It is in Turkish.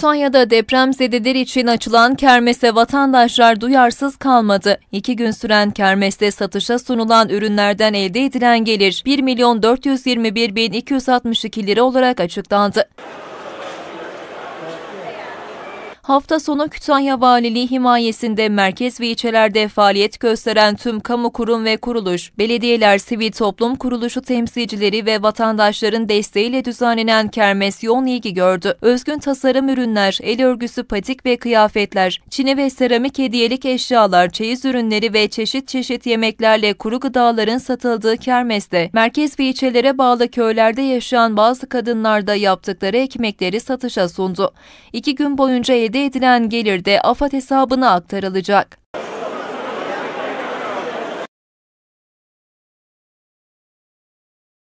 Kütahya'da depremzedeler için açılan kermese vatandaşlar duyarsız kalmadı. İki gün süren kermeste satışa sunulan ürünlerden elde edilen gelir 1 milyon 421 bin 262 lira olarak açıklandı hafta sonu Kütahya Valiliği himayesinde merkez ve ilçelerde faaliyet gösteren tüm kamu kurum ve kuruluş, belediyeler, sivil toplum kuruluşu temsilcileri ve vatandaşların desteğiyle düzenlenen kermes yoğun ilgi gördü. Özgün tasarım ürünler, el örgüsü, patik ve kıyafetler, çini ve seramik hediyelik eşyalar, çeyiz ürünleri ve çeşit çeşit yemeklerle kuru gıdaların satıldığı kermeste, merkez ve ilçelere bağlı köylerde yaşayan bazı kadınlar da yaptıkları ekmekleri satışa sundu. İki gün boyunca elde edilen gelir de AFAD hesabına aktarılacak.